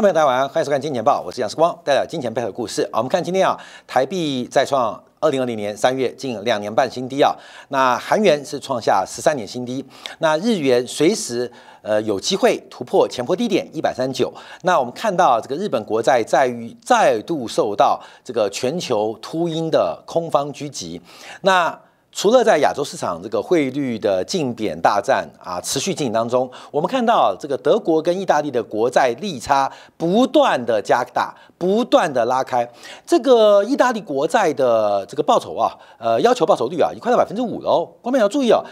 朋友们，大家好，欢迎收看《金钱报》，我是杨世光，带来金钱背后的故事。我们看今天啊，台币再创二零二零年三月近两年半新低啊，那韩元是创下十三年新低，那日元随时呃有机会突破前波低点一百三十九。那我们看到这个日本国债在于再度受到这个全球秃鹰的空方狙击，那。除了在亚洲市场这个汇率的竞贬大战啊持续进行当中，我们看到这个德国跟意大利的国债利差不断的加大，不断的拉开。这个意大利国债的这个报酬啊，呃，要求报酬率啊，已经快到百分之五了哦。观众要注意哦，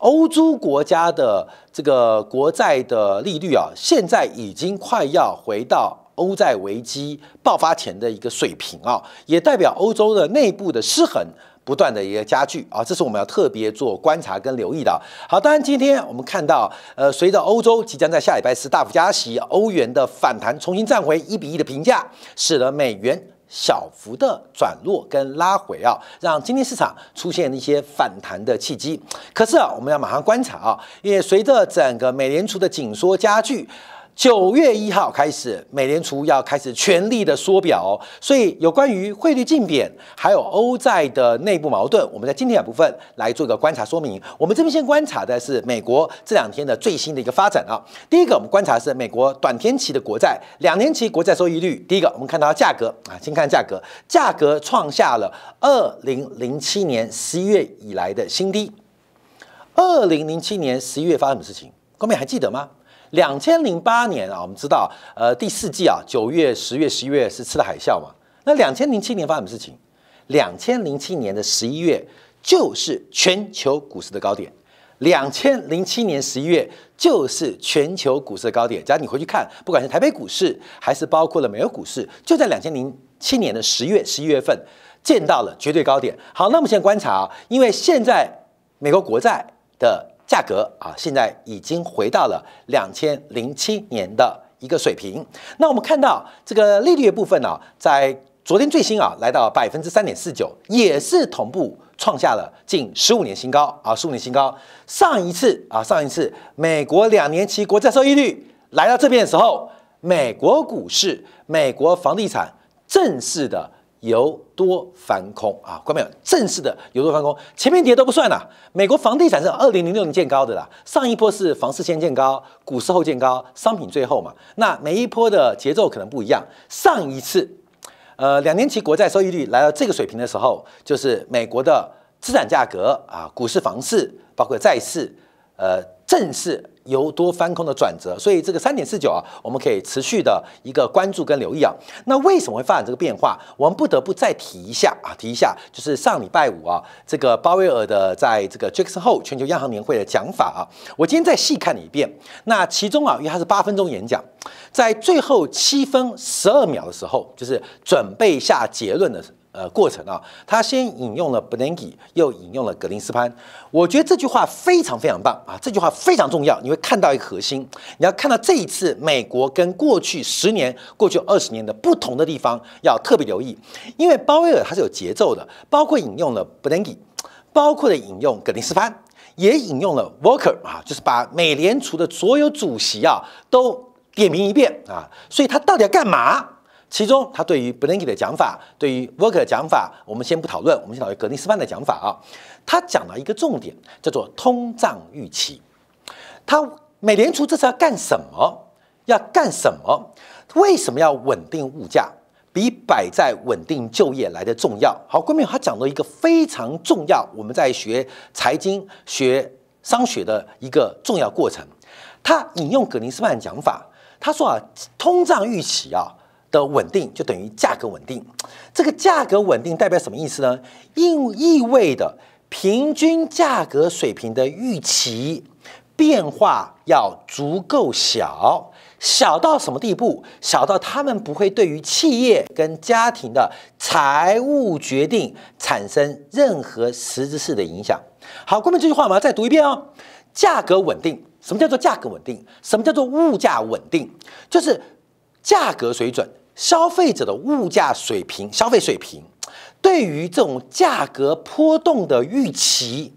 欧洲国家的这个国债的利率啊，现在已经快要回到欧债危机爆发前的一个水平啊，也代表欧洲的内部的失衡。不断的一个加剧啊，这是我们要特别做观察跟留意的。好，当然今天我们看到，呃，随着欧洲即将在下礼拜四大幅加息，欧元的反弹重新站回一比一的评价，使得美元小幅的转弱跟拉回啊，让今天市场出现一些反弹的契机。可是啊，我们要马上观察啊，因为随着整个美联储的紧缩加剧。九月一号开始，美联储要开始全力的缩表，所以有关于汇率竞贬，还有欧债的内部矛盾，我们在今天部分来做个观察说明。我们这边先观察的是美国这两天的最新的一个发展啊。第一个，我们观察是美国短天期的国债，两年期国债收益率。第一个，我们看它的价格啊，先看价格，价格创下了二零零七年十一月以来的新低。二零零七年十一月发生什么事情？各位还记得吗？两千零八年啊，我们知道，呃，第四季啊，九月、十月、十一月是吃了海啸嘛。那两千零七年发生什么事情？两千零七年的十一月就是全球股市的高点。两千零七年十一月就是全球股市的高点。假如你回去看，不管是台北股市，还是包括了美国股市，就在两千零七年的十月、十一月份见到了绝对高点。好，那现在观察啊，因为现在美国国债的。价格啊，现在已经回到了两千零七年的一个水平。那我们看到这个利率的部分呢，在昨天最新啊，来到百分之三点四九，也是同步创下了近十五年新高啊，十五年新高。上一次啊，上一次美国两年期国债收益率来到这边的时候，美国股市、美国房地产正式的。由多反空啊，乖妹，正式的由多反空，前面跌都不算了。美国房地产是二零零六年见高的啦，上一波是房市先见高，股市后见高，商品最后嘛。那每一波的节奏可能不一样。上一次，呃，两年期国债收益率来到这个水平的时候，就是美国的资产价格啊，股市、房市，包括债市，呃，正式。由多翻空的转折，所以这个三点四九啊，我们可以持续的一个关注跟留意啊。那为什么会发生这个变化？我们不得不再提一下啊，提一下就是上礼拜五啊，这个鲍威尔的在这个 Jackson Hole 全球央行年会的讲法啊。我今天再细看了一遍，那其中啊，因为它是八分钟演讲，在最后七分十二秒的时候，就是准备下结论的。呃，过程啊，他先引用了 b e r n a n k 又引用了格林斯潘，我觉得这句话非常非常棒啊，这句话非常重要，你会看到一个核心，你要看到这一次美国跟过去十年、过去二十年的不同的地方，要特别留意，因为鲍威尔他是有节奏的，包括引用了 b e r n a n k 包括的引用格林斯潘，也引用了 Walker 啊，就是把美联储的所有主席啊都点名一遍啊，所以他到底要干嘛？其中，他对于 b l r n a n k e 的讲法，对于 Walker 讲法，我们先不讨论，我们先讨论格林斯潘的讲法啊。他讲了一个重点，叫做通胀预期。他美联储这是要干什么？要干什么？为什么要稳定物价，比摆在稳定就业来的重要？好，郭明宇他讲到一个非常重要，我们在学财经、学商学的一个重要过程。他引用格林斯潘讲法，他说啊，通胀预期啊。的稳定就等于价格稳定，这个价格稳定代表什么意思呢？意意味着平均价格水平的预期变化要足够小，小到什么地步？小到他们不会对于企业跟家庭的财务决定产生任何实质性的影响。好，关于这句话，我们要再读一遍哦。价格稳定，什么叫做价格稳定？什么叫做物价稳定？就是价格水准。消费者的物价水平、消费水平，对于这种价格波动的预期，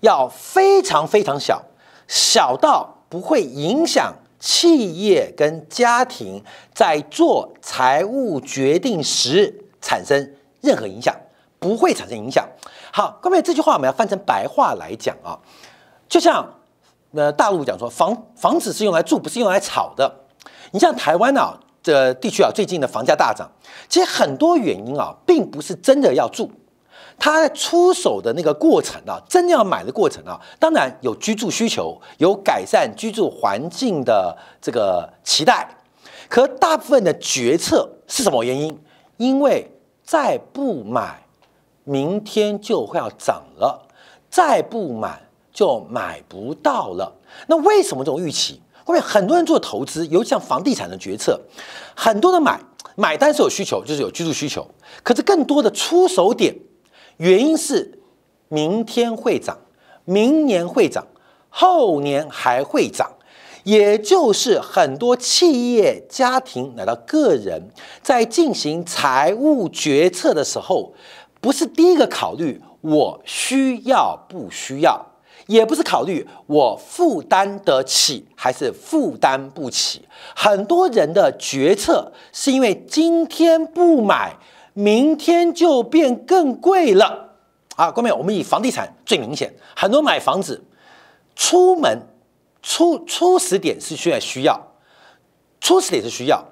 要非常非常小，小到不会影响企业跟家庭在做财务决定时产生任何影响，不会产生影响。好，各位，这句话，我们要翻成白话来讲啊，就像呃大陆讲说，房房子是用来住，不是用来炒的。你像台湾呢？的地区啊，最近的房价大涨，其实很多原因啊，并不是真的要住，他出手的那个过程啊，真的要买的过程啊，当然有居住需求，有改善居住环境的这个期待，可大部分的决策是什么原因？因为再不买，明天就会要涨了，再不买就买不到了。那为什么这种预期？后面很多人做投资，尤其像房地产的决策，很多人买买单是有需求，就是有居住需求。可是更多的出手点，原因是明天会涨，明年会涨，后年还会涨。也就是很多企业、家庭乃到个人在进行财务决策的时候，不是第一个考虑我需要不需要。也不是考虑我负担得起还是负担不起，很多人的决策是因为今天不买，明天就变更贵了啊！各位，我们以房地产最明显，很多买房子，出门初初始点是需要需要，初始点是需要，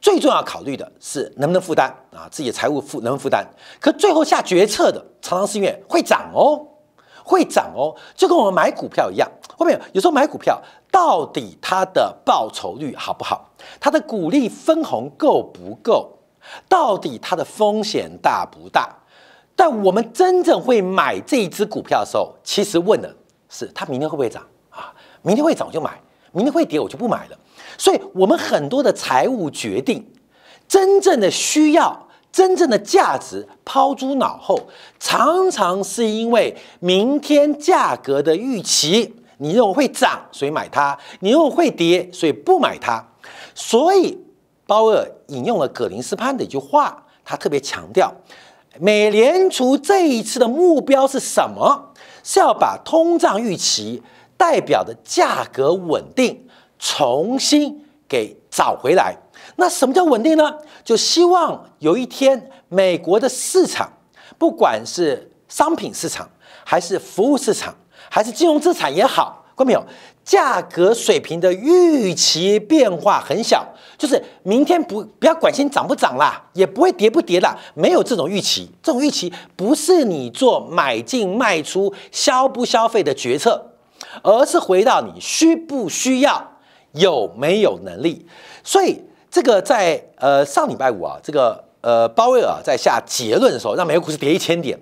最重要考虑的是能不能负担啊，自己的财务负能不能负担，可最后下决策的常常是因为会涨哦。会涨哦，就跟我们买股票一样。后面有时候买股票，到底它的报酬率好不好？它的股利分红够不够？到底它的风险大不大？但我们真正会买这一只股票的时候，其实问的是它明天会不会涨啊？明天会涨我就买，明天会跌我就不买了。所以我们很多的财务决定，真正的需要。真正的价值抛诸脑后，常常是因为明天价格的预期。你认为会涨，所以买它；你认为会跌，所以不买它。所以鲍尔引用了葛林斯潘的一句话，他特别强调，美联储这一次的目标是什么？是要把通胀预期代表的价格稳定重新给找回来。那什么叫稳定呢？就希望有一天，美国的市场，不管是商品市场，还是服务市场，还是金融资产也好，看没有？价格水平的预期变化很小，就是明天不不要管先涨不涨啦，也不会跌不跌啦，没有这种预期。这种预期不是你做买进卖出、消不消费的决策，而是回到你需不需要、有没有能力。所以。这个在呃上礼拜五啊，这个呃鲍威尔在下结论的时候，让美国股市跌一千点，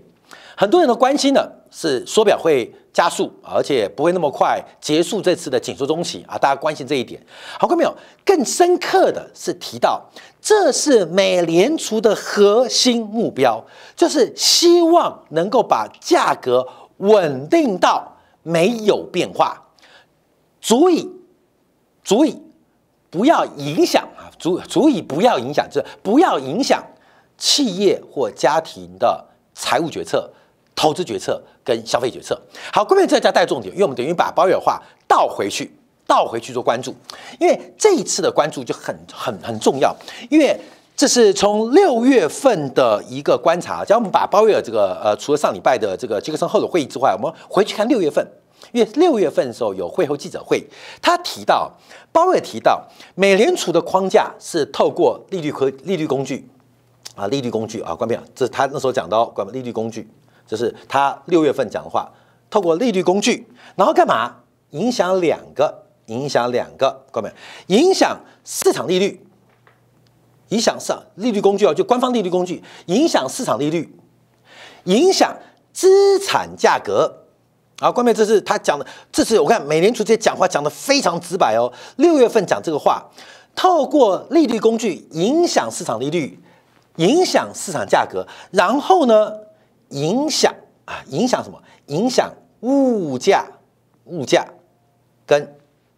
很多人都关心的是缩表会加速，而且不会那么快结束这次的紧缩中期啊，大家关心这一点。好，各没朋友，更深刻的是提到，这是美联储的核心目标，就是希望能够把价格稳定到没有变化，足以，足以不要影响。足足以不要影响，就是不要影响企业或家庭的财务决策、投资决策跟消费决策。好，后面这叫带重点，因为我们等于把包月尔话倒回去，倒回去做关注，因为这一次的关注就很很很重要，因为这是从六月份的一个观察，只要我们把鲍威尔这个呃，除了上礼拜的这个杰克森后的会议之外，我们回去看六月份，因为六月份的时候有会后记者会，他提到。包也提到，美联储的框架是透过利率和利率工具啊，利率工具啊，关闭了。这是他那时候讲到关闭利率工具，就是他六月份讲的话，透过利率工具，然后干嘛？影响两个，影响两个，关闭，影响市场利率，影响市利率工具啊，就官方利率工具，影响市场利率，影响资产价格。啊，关键这是他讲的，这是我看美联储这些讲话讲的非常直白哦。六月份讲这个话，透过利率工具影响市场利率，影响市场价格，然后呢，影响啊，影响什么？影响物价、物价跟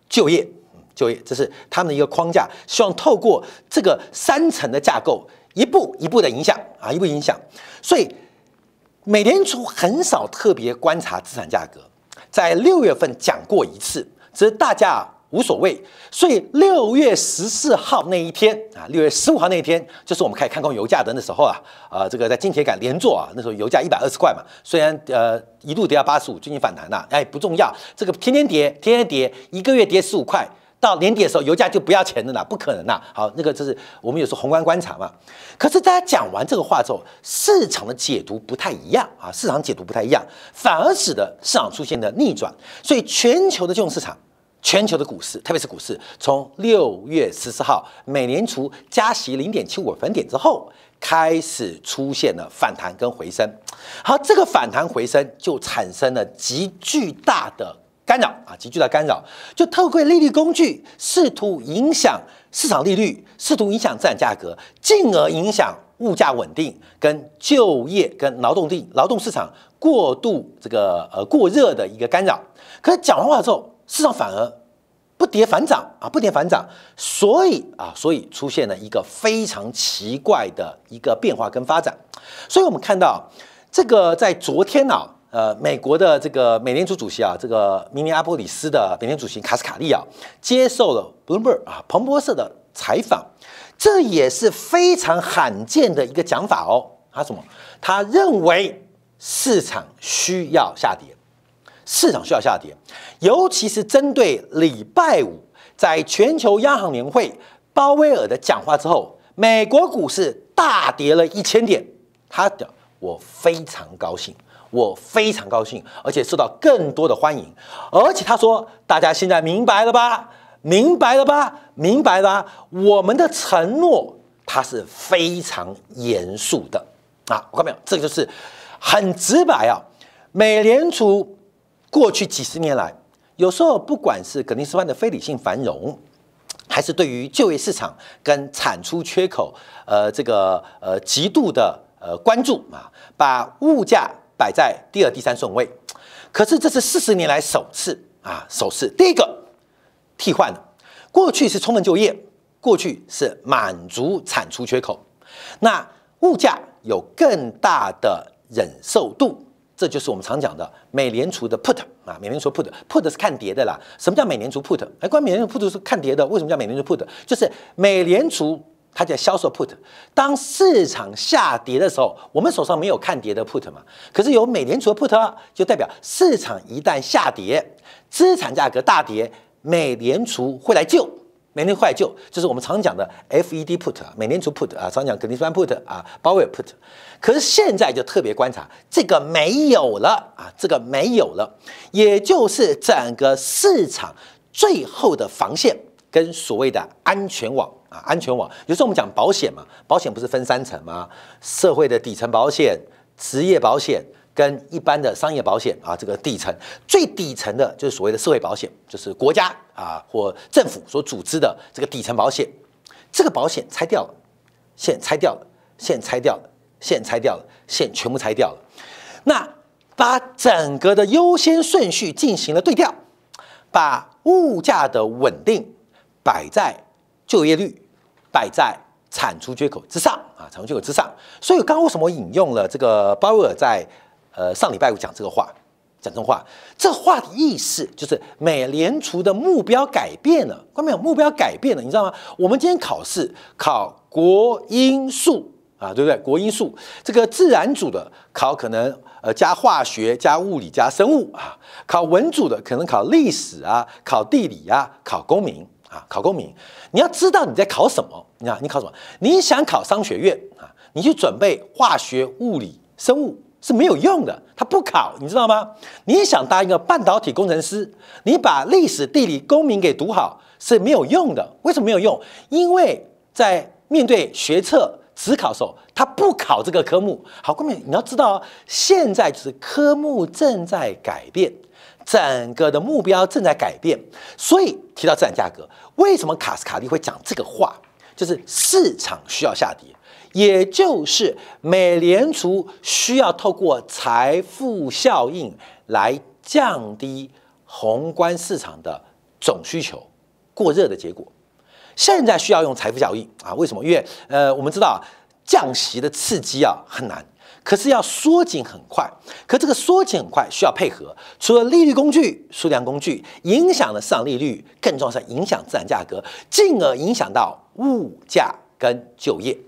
就业、就业，这是他们的一个框架，希望透过这个三层的架构，一步一步的影响啊，一步影响，所以。美联储很少特别观察资产价格，在六月份讲过一次，只是大家无所谓。所以六月十四号那一天啊，六月十五号那一天，就是我们开始看空油价的时候啊。呃，这个在金铁杆连坐啊，那时候油价一百二十块嘛，虽然呃一路跌到八十五，最近反弹了，哎，不重要，这个天天跌，天天跌，一个月跌十五块。到年底的时候，油价就不要钱的了，不可能啦。好，那个就是我们有时候宏观观察嘛。可是大家讲完这个话之后，市场的解读不太一样啊，市场解读不太一样，反而使得市场出现了逆转。所以全球的金融市场，全球的股市，特别是股市，从六月十四号美联储加息零点七五分点之后，开始出现了反弹跟回升。好，这个反弹回升就产生了极巨大的。干扰啊，极巨大的干扰，就特惠利率工具试图影响市场利率，试图影响资产价格，进而影响物价稳定跟就业跟劳动地劳动市场过度这个呃过热的一个干扰。可是讲完话之后，市场反而不跌反涨啊，不跌反涨，所以啊，所以出现了一个非常奇怪的一个变化跟发展。所以我们看到这个在昨天呐。呃，美国的这个美联储主席啊，这个明尼阿波里斯的美联储主席卡斯卡利啊，接受了《Bloomberg》啊，彭博社的采访，这也是非常罕见的一个讲法哦。他什么？他认为市场需要下跌，市场需要下跌，尤其是针对礼拜五在全球央行年会鲍威尔的讲话之后，美国股市大跌了一千点。他的我非常高兴。我非常高兴，而且受到更多的欢迎。而且他说：“大家现在明白了吧？明白了吧？明白了吧？我们的承诺，它是非常严肃的啊！我看到没有，这就是很直白啊。美联储过去几十年来，有时候不管是格林斯潘的非理性繁荣，还是对于就业市场跟产出缺口，呃，这个呃极度的呃关注啊，把物价。”摆在第二、第三顺位，可是这是四十年来首次啊，首次第一个替换了。过去是充分就业，过去是满足产出缺口，那物价有更大的忍受度，这就是我们常讲的美联储的 put 啊，美联储 put put 是看跌的啦。什么叫美联储 put？哎，关于美联储 put 是看跌的，为什么叫美联储 put？就是美联储。它叫销售 put，当市场下跌的时候，我们手上没有看跌的 put 嘛？可是有美联储的 put，就代表市场一旦下跌，资产价格大跌，美联储会来救，美联储来救，就是我们常讲的 FED put 啊，美联储 put 啊，常讲格林斯潘 put 啊，鲍威尔 put。可是现在就特别观察这个没有了啊，这个没有了，也就是整个市场最后的防线跟所谓的安全网。啊，安全网，有时候我们讲保险嘛，保险不是分三层吗？社会的底层保险、职业保险跟一般的商业保险啊，这个底层最底层的就是所谓的社会保险，就是国家啊或政府所组织的这个底层保险。这个保险拆掉了，现拆掉了，现拆掉了，现拆掉了，现全部拆掉了。那把整个的优先顺序进行了对调，把物价的稳定摆在就业率。摆在产出缺口之上啊，产出缺口之上。所以刚刚为什么引用了这个鲍威尔在呃上礼拜五讲这个话，讲这话，这话的意思就是美联储的目标改变了，看到没有？目标改变了，你知道吗？我们今天考试考国因素啊，对不对？国因素这个自然组的考可能呃加化学、加物理、加生物啊，考文组的可能考历史啊，考地理啊，考公民啊，考公民。你要知道你在考什么？你看你考什么？你想考商学院啊？你去准备化学、物理、生物是没有用的，他不考，你知道吗？你想当一个半导体工程师，你把历史、地理、公民给读好是没有用的。为什么没有用？因为在面对学测只考的时候，他不考这个科目。好，后面你要知道，现在是科目正在改变。整个的目标正在改变，所以提到资产价格，为什么卡斯卡利会讲这个话？就是市场需要下跌，也就是美联储需要透过财富效应来降低宏观市场的总需求，过热的结果。现在需要用财富效应啊？为什么？因为呃，我们知道降息的刺激啊很难。可是要缩紧很快，可这个缩紧很快需要配合，除了利率工具、数量工具，影响了市场利率，更重要是影响资产价格，进而影响到物价跟就业。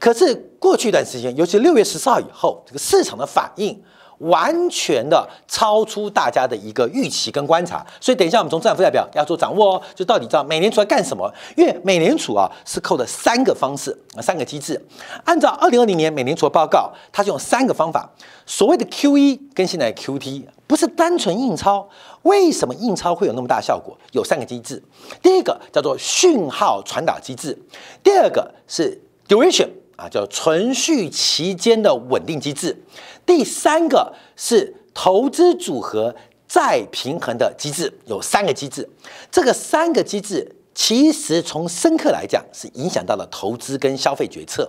可是过去一段时间，尤其六月十四号以后，这个市场的反应。完全的超出大家的一个预期跟观察，所以等一下我们从资产负债表要做掌握哦，就到底知道美联储在干什么？因为美联储啊是扣的三个方式、三个机制。按照二零二零年美联储报告，它是用三个方法，所谓的 Q 一跟现在 q T 不是单纯印钞。为什么印钞会有那么大效果？有三个机制，第一个叫做讯号传导机制，第二个是 duration。啊，叫存续期间的稳定机制。第三个是投资组合再平衡的机制，有三个机制。这个三个机制其实从深刻来讲是影响到了投资跟消费决策，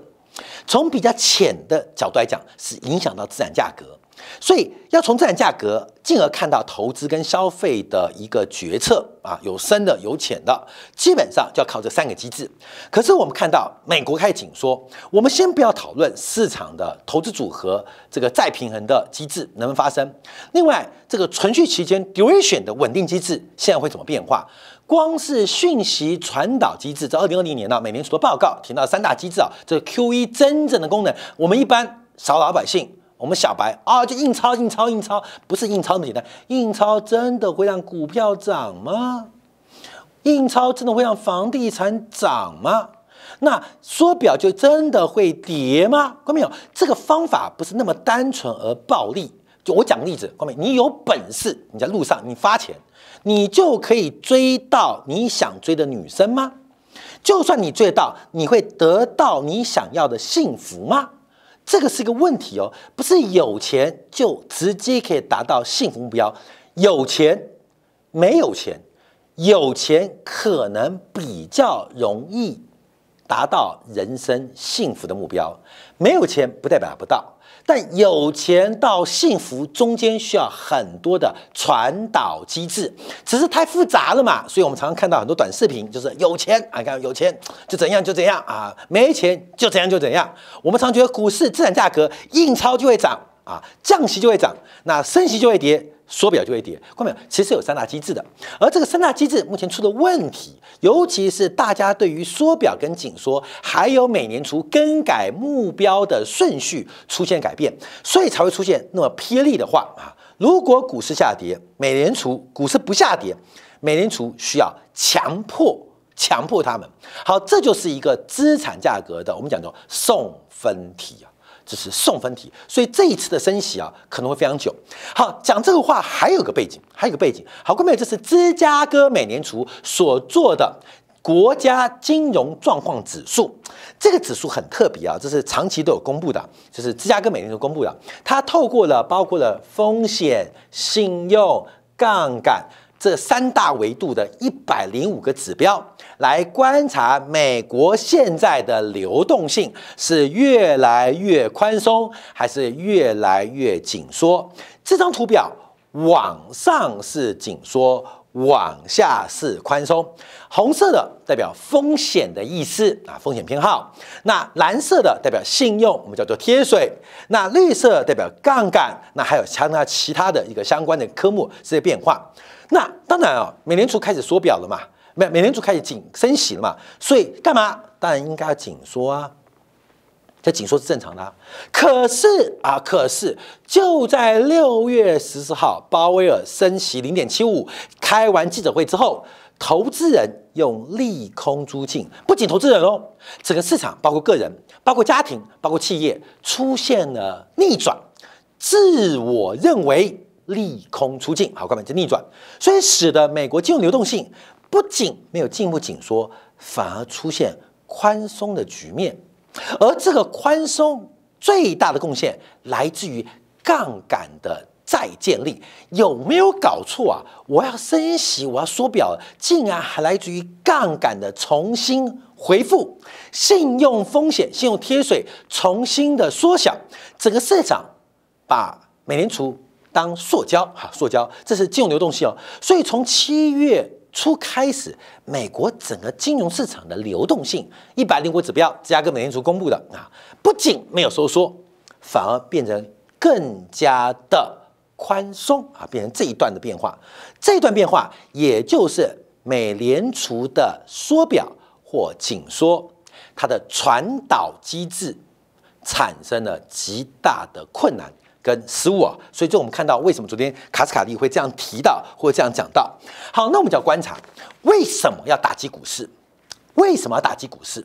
从比较浅的角度来讲是影响到资产价格。所以要从资产价格，进而看到投资跟消费的一个决策啊，有深的有浅的，基本上就要靠这三个机制。可是我们看到美国开始紧缩，我们先不要讨论市场的投资组合这个再平衡的机制能不能发生。另外，这个存续期间 duration 的稳定机制现在会怎么变化？光是讯息传导机制，在二零二零年呢，美联储的报告提到三大机制啊，这个 Q E 真正的功能，我们一般小老百姓。我们小白啊，就印钞、印钞、印钞，不是印钞那么简单。印钞真的会让股票涨吗？印钞真的会让房地产涨吗？那缩表就真的会跌吗？关美，这个方法不是那么单纯而暴力。就我讲例子，关美，你有本事你在路上你发钱，你就可以追到你想追的女生吗？就算你追到，你会得到你想要的幸福吗？这个是一个问题哦，不是有钱就直接可以达到幸福目标。有钱，没有钱，有钱可能比较容易达到人生幸福的目标，没有钱不代表达不到。但有钱到幸福中间需要很多的传导机制，只是太复杂了嘛。所以，我们常常看到很多短视频，就是有钱啊，你看有钱就怎样就怎样啊，没钱就怎样就怎样。我们常觉得股市资产价格，印钞就会涨啊，降息就会涨，那升息就会跌。缩表就会跌，看到没有？其实有三大机制的，而这个三大机制目前出的问题，尤其是大家对于缩表跟紧缩，还有美联储更改目标的顺序出现改变，所以才会出现那么霹雳的话啊。如果股市下跌，美联储股市不下跌，美联储需要强迫强迫他们。好，这就是一个资产价格的，我们讲叫送分题啊。这是送分题，所以这一次的升息啊可能会非常久。好，讲这个话还有个背景，还有个背景，好，各位朋友，这是芝加哥美联储所做的国家金融状况指数，这个指数很特别啊，这是长期都有公布的，就是芝加哥美联储公布的，它透过了包括了风险、信用、杠杆。这三大维度的一百零五个指标来观察美国现在的流动性是越来越宽松还是越来越紧缩。这张图表往上是紧缩，往下是宽松。红色的代表风险的意思啊，风险偏好。那蓝色的代表信用，我们叫做贴水。那绿色代表杠杆，那还有其他其他的一个相关的科目这些变化。那当然啊，美联储开始缩表了嘛，美美联储开始紧升息了嘛，所以干嘛？当然应该要紧缩啊，这紧缩是正常的。可是啊，可是就在六月十四号，鲍威尔升息零点七五，开完记者会之后，投资人用利空出尽，不仅投资人哦，整个市场包括个人、包括家庭、包括企业出现了逆转，自我认为。利空出尽，好，根本就逆转，所以使得美国金融流动性不仅没有进一步紧缩，反而出现宽松的局面。而这个宽松最大的贡献来自于杠杆的再建立。有没有搞错啊？我要升息，我要缩表，竟然还来自于杠杆的重新回复，信用风险、信用贴水重新的缩小，整个市场把美联储。当塑胶哈，塑胶，这是金融流动性哦。所以从七月初开始，美国整个金融市场的流动性，一百零五指标，芝加哥美联储公布的啊，不仅没有收缩，反而变成更加的宽松啊，变成这一段的变化。这一段变化，也就是美联储的缩表或紧缩，它的传导机制产生了极大的困难。跟失误啊，所以就我们看到为什么昨天卡斯卡利会这样提到或这样讲到。好，那我们就要观察，为什么要打击股市？为什么要打击股市？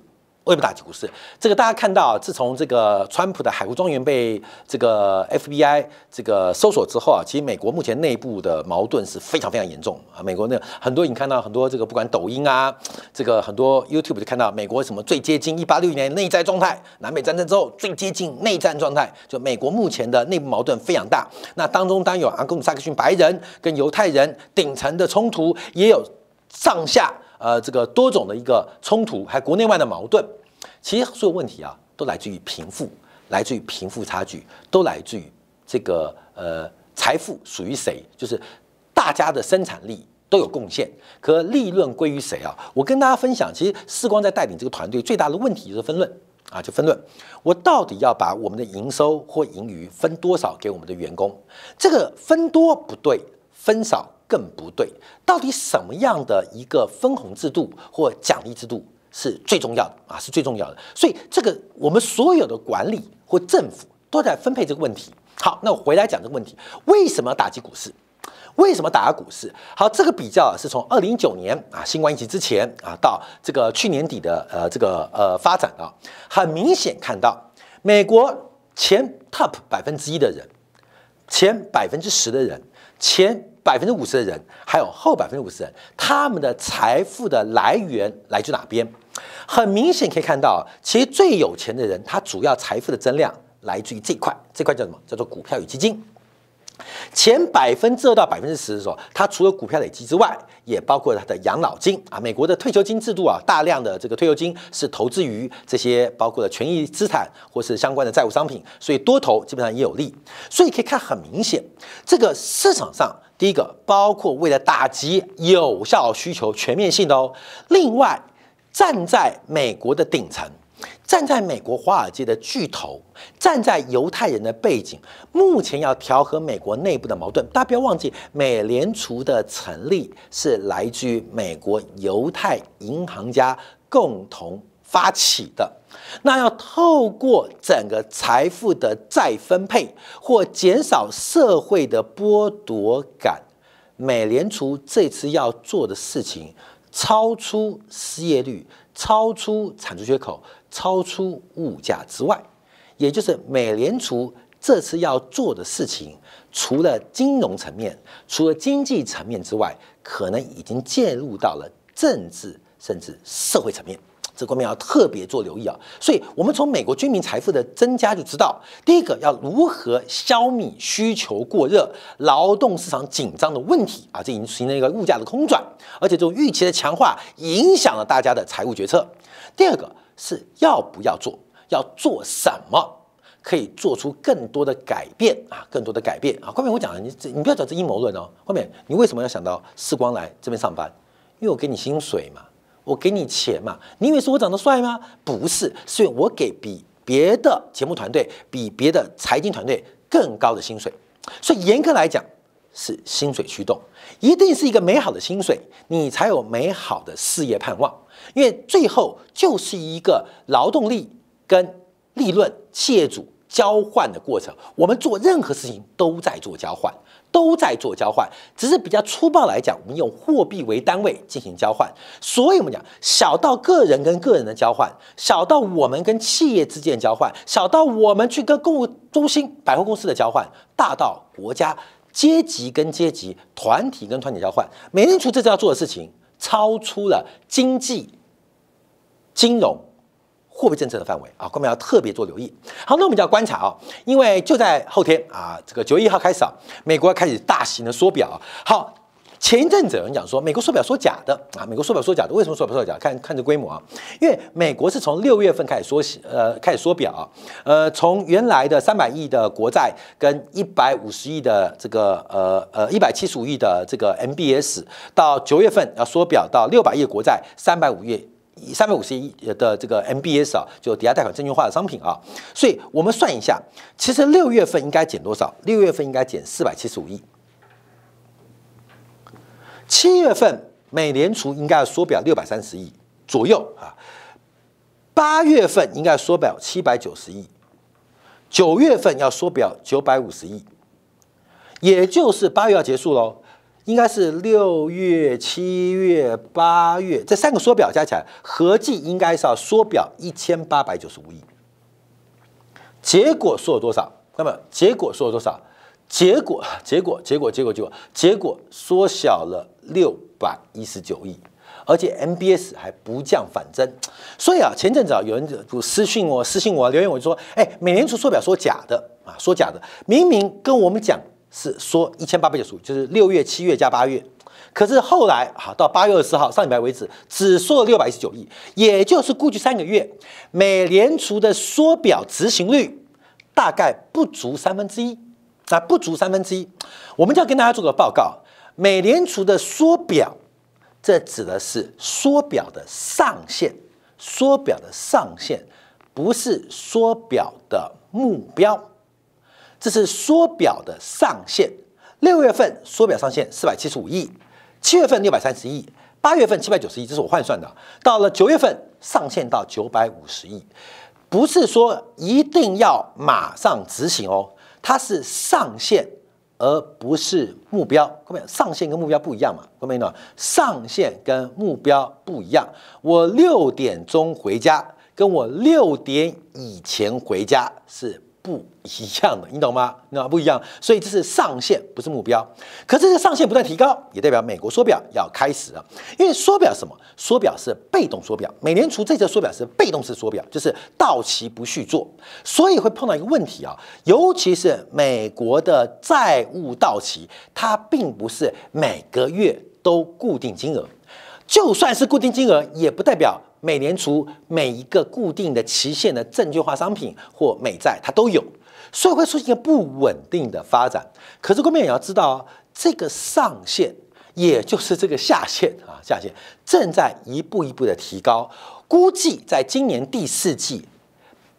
什不打击股市。这个大家看到，自从这个川普的海湖庄园被这个 FBI 这个搜索之后啊，其实美国目前内部的矛盾是非常非常严重啊。美国那很多你看到很多这个不管抖音啊，这个很多 YouTube 就看到美国什么最接近一八六一年内战状态，南北战争之后最接近内战状态，就美国目前的内部矛盾非常大。那当中当然有阿贡萨克逊白人跟犹太人顶层的冲突，也有上下呃这个多种的一个冲突，还国内外的矛盾。其实所有问题啊，都来自于贫富，来自于贫富差距，都来自于这个呃财富属于谁，就是大家的生产力都有贡献，可利润归于谁啊？我跟大家分享，其实世光在带领这个团队最大的问题就是分论啊，就分论，我到底要把我们的营收或盈余分多少给我们的员工？这个分多不对，分少更不对，到底什么样的一个分红制度或奖励制度？是最重要的啊，是最重要的。所以这个我们所有的管理或政府都在分配这个问题。好，那我回来讲这个问题：为什么打击股市？为什么打压股市？好，这个比较是从二零一九年啊新冠疫情之前啊到这个去年底的呃这个呃发展啊，很明显看到美国前 top 百分之一的人、前百分之十的人、前百分之五十的人，还有后百分之五十人，他们的财富的来源来自哪边？很明显可以看到，其实最有钱的人，他主要财富的增量来自于这块，这块叫什么？叫做股票与基金。前百分之二到百分之十的时候，它除了股票累积之外，也包括他的养老金啊。美国的退休金制度啊，大量的这个退休金是投资于这些包括了权益资产或是相关的债务商品，所以多投基本上也有利。所以可以看很明显，这个市场上第一个包括为了打击有效需求全面性的哦，另外。站在美国的顶层，站在美国华尔街的巨头，站在犹太人的背景，目前要调和美国内部的矛盾。大家不要忘记，美联储的成立是来自于美国犹太银行家共同发起的。那要透过整个财富的再分配或减少社会的剥夺感，美联储这次要做的事情。超出失业率、超出产出缺口、超出物价之外，也就是美联储这次要做的事情，除了金融层面、除了经济层面之外，可能已经介入到了政治甚至社会层面。这方面要特别做留意啊，所以我们从美国居民财富的增加就知道，第一个要如何消弭需求过热、劳动市场紧张的问题啊，这已经形成一个物价的空转，而且这种预期的强化影响了大家的财务决策。第二个是要不要做，要做什么可以做出更多的改变啊，更多的改变啊。后面我讲了，你这你不要讲这阴谋论哦。后面你为什么要想到世光来这边上班？因为我给你薪水嘛。我给你钱嘛？你以为是我长得帅吗？不是，是我给比别的节目团队、比别的财经团队更高的薪水。所以严格来讲，是薪水驱动，一定是一个美好的薪水，你才有美好的事业盼望。因为最后就是一个劳动力跟利润、业主交换的过程。我们做任何事情都在做交换。都在做交换，只是比较粗暴来讲，我们用货币为单位进行交换。所以，我们讲小到个人跟个人的交换，小到我们跟企业之间的交换，小到我们去跟购物中心、百货公司的交换，大到国家阶级跟阶级、团体跟团体交换。美联储这次要做的事情，超出了经济、金融。货币政策的范围啊，各位要特别做留意。好，那我们就要观察啊，因为就在后天啊，这个九月一号开始啊，美国开始大型的缩表好，前一阵子有人讲说，美国缩表缩假的啊，美国缩表缩假的，为什么缩表缩假？看看这规模啊，因为美国是从六月份开始缩，呃，开始缩表啊，呃，从原来的三百亿的国债跟一百五十亿的这个呃呃一百七十五亿的这个 MBS，到九月份要缩表到六百亿国债三百五亿。三百五十亿的这个 MBS 啊，就抵押贷款证券化的商品啊，所以我们算一下，其实六月份应该减多少？六月份应该减四百七十五亿，七月份美联储应该要缩表六百三十亿左右啊，八月份应该缩表七百九十亿，九月份要缩表九百五十亿，也就是八月要结束喽。应该是六月、七月、八月这三个缩表加起来合计应该是要缩表一千八百九十五亿，结果缩了多少？那么结果缩了多少？结果 结果结果结果结果结果缩小了六百一十九亿，而且 MBS 还不降反增，所以啊前阵子啊有人就私信我，私信我留言我就说，哎，美联储缩表说假的啊，说假的，明明跟我们讲。是缩一千八百九十五，就是六月、七月加八月。可是后来好到八月二十号上礼拜为止，只缩了六百一十九亿，也就是过去三个月，美联储的缩表执行率大概不足三分之一。啊，不足三分之一。我们就要跟大家做个报告，美联储的缩表，这指的是缩表的上限，缩表的上限不是缩表的目标。这是缩表的上限，六月份缩表上限四百七十五亿，七月份六百三十亿，八月份七百九十亿，这是我换算的。到了九月份，上限到九百五十亿，不是说一定要马上执行哦，它是上限，而不是目标。各位，上限跟目标不一样嘛？各位呢，上限跟目标不一样。我六点钟回家，跟我六点以前回家是。不一样的，你懂吗？那不一样，所以这是上限，不是目标。可是这个上限不断提高，也代表美国缩表要开始了。因为缩表什么？缩表是被动缩表，美联储这次缩表是被动式缩表，就是到期不续做。所以会碰到一个问题啊，尤其是美国的债务到期，它并不是每个月都固定金额，就算是固定金额，也不代表。美联储每一个固定的期限的证券化商品或美债，它都有，所以会出现一个不稳定的发展。可是各位也要知道，这个上限也就是这个下限啊，下限正在一步一步的提高。估计在今年第四季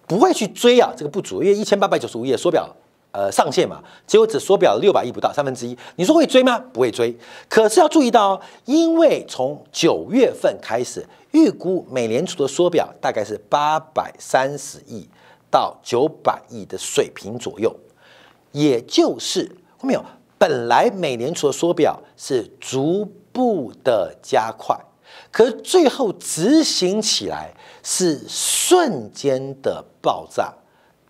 不会去追啊，这个不足，因为一千八百九十五页缩表。呃，上限嘛，结果只缩表了六百亿不到三分之一，你说会追吗？不会追。可是要注意到，因为从九月份开始，预估美联储的缩表大概是八百三十亿到九百亿的水平左右，也就是没有本来美联储的缩表是逐步的加快，可最后执行起来是瞬间的爆炸。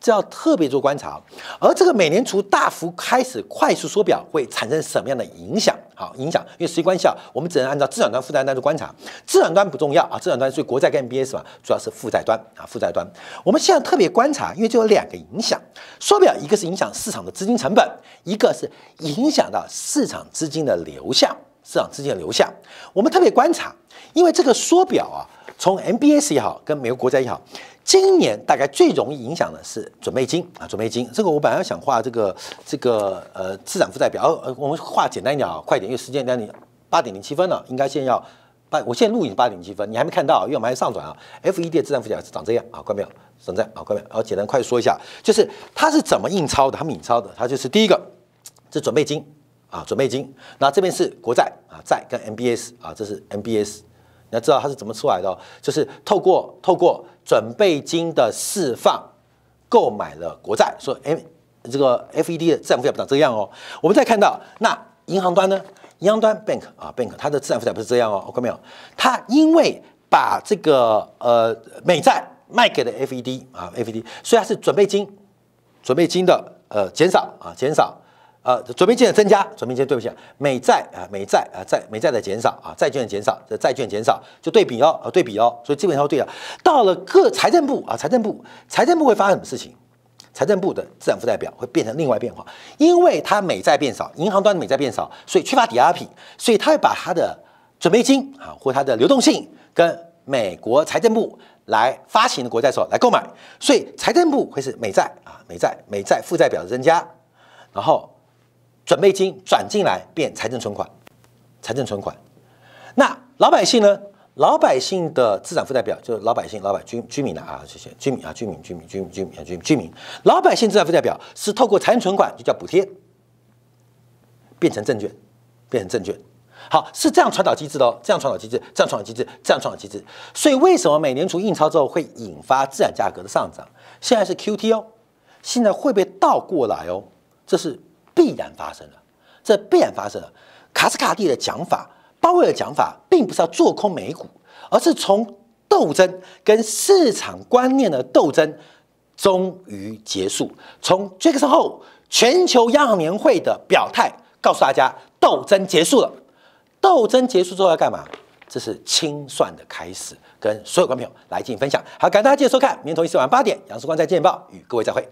这要特别做观察，而这个美联储大幅开始快速缩表会产生什么样的影响？好，影响，因为时间关系啊，我们只能按照资产端、负债端去观察。资产端不重要啊，资产端所以国债跟 MBS 嘛，主要是负债端啊，负债端。我们现在特别观察，因为就有两个影响：缩表，一个是影响市场的资金成本，一个是影响到市场资金的流向。市场资金的流向，我们特别观察，因为这个缩表啊，从 MBS 也好，跟美国国债也好。今年大概最容易影响的是准备金啊，准备金。这个我本来想画这个这个呃资产负债表，呃，我们画简单一点，啊，快点，因为时间两你八点零七分了，应该先要八，我现在录影八点零七分，你还没看到，因为我们还上转啊。FED 资产负债表是长这样啊，看没有，长这样啊，看没有。然后简单快说一下，就是它是怎么印钞的，他们印钞的，它就是第一个，这准备金啊，准备金。那这边是国债啊，债跟 MBS 啊，这是 MBS。你要知道它是怎么出来的，就是透过透过。准备金的释放，购买了国债，所以这个 F E D 的资产负债表长这样哦。我们再看到那银行端呢，银行端 bank 啊 bank，它的资产负债表不是这样哦看到没有？它因为把这个呃美债卖给了 F E D 啊 F E D，虽然是准备金，准备金的呃减少啊减少。呃，准备金的增加，准备金对不起，美债啊，美债啊，债美债的减少啊，债券的减少，这债券减少就对比哦，对比哦，所以基本上对了。到了各财政部啊，财政部，财政部会发生什么事情？财政部的资产负债表会变成另外变化，因为它美债变少，银行端的美债变少，所以缺乏抵押品，所以它会把它的准备金啊，或它的流动性跟美国财政部来发行的国债时候来购买，所以财政部会是美债啊，美债，美债负债表的增加，然后。准备金转进来变财政存款，财政存款，那老百姓呢？老百姓的资产负债表就是老百姓、老百姓、居民、居民的啊，这些居民啊，居民、居民、居民、居民、居民、居民，老百姓资产负债表是透过财政存款就叫补贴，变成证券，变成证券，好，是这样传导机制的哦，这样传导机制，这样传导机制，这样传导机制，所以为什么美联储印钞之后会引发资产价格的上涨？现在是 Q T 哦，现在会被倒过来哦，这是。必然发生了，这必然发生了。卡斯卡蒂的讲法、鲍威尔讲法，并不是要做空美股，而是从斗争跟市场观念的斗争终于结束。从 Jackson Hole 全球央行年会的表态告诉大家，斗争结束了。斗争结束之后要干嘛？这是清算的开始，跟所有观众朋友来进行分享。好，感谢大家继续收看《明天同一时晚八点》，杨树光再见报》与各位再会。